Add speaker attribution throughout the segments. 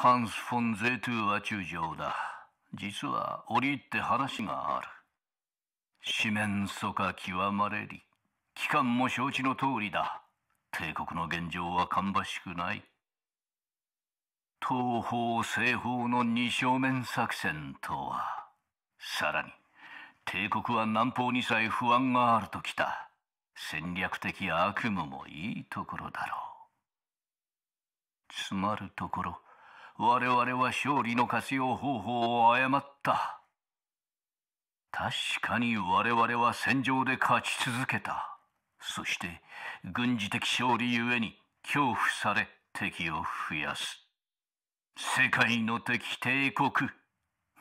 Speaker 1: ハンス・フォン・ゼートゥーは中将だ。実は折って話がある。四面楚歌極まれり。機関も承知の通りだ。帝国の現状は芳しくない。東方西方の二正面作戦とは。さらに、帝国は南方にさえ不安があるときた。戦略的悪夢もいいところだろう。つまるところ、我々は勝利の活用方法を誤った確かに我々は戦場で勝ち続けたそして軍事的勝利ゆえに恐怖され敵を増やす世界の敵帝国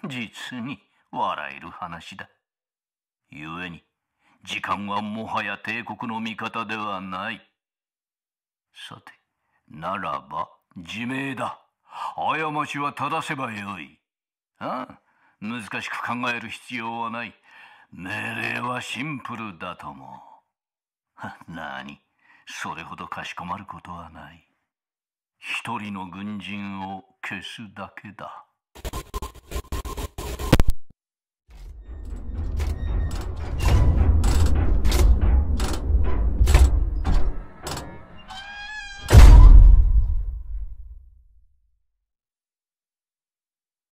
Speaker 1: 実に笑える話だ故に時間はもはや帝国の味方ではないさてならば自明だ過ちは正せばよい。ああ、難しく考える必要はない。命令はシンプルだとも。う。何それほどかしこまることはない。一人の軍人を消すだけだ。